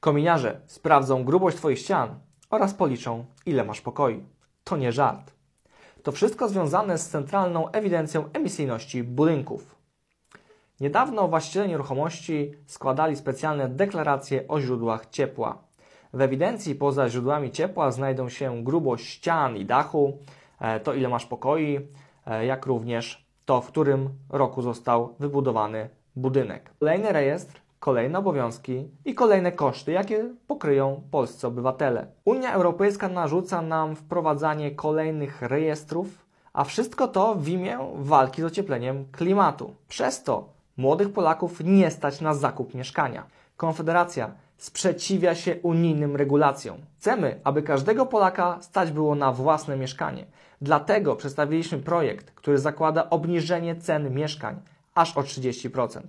Kominiarze sprawdzą grubość Twoich ścian oraz policzą, ile masz pokoi. To nie żart. To wszystko związane z centralną ewidencją emisyjności budynków. Niedawno właściciele nieruchomości składali specjalne deklaracje o źródłach ciepła. W ewidencji poza źródłami ciepła znajdą się grubość ścian i dachu, e, to ile masz pokoi, e, jak również to, w którym roku został wybudowany budynek. Kolejny rejestr kolejne obowiązki i kolejne koszty, jakie pokryją polscy obywatele. Unia Europejska narzuca nam wprowadzanie kolejnych rejestrów, a wszystko to w imię walki z ociepleniem klimatu. Przez to młodych Polaków nie stać na zakup mieszkania. Konfederacja sprzeciwia się unijnym regulacjom. Chcemy, aby każdego Polaka stać było na własne mieszkanie. Dlatego przedstawiliśmy projekt, który zakłada obniżenie cen mieszkań aż o 30%.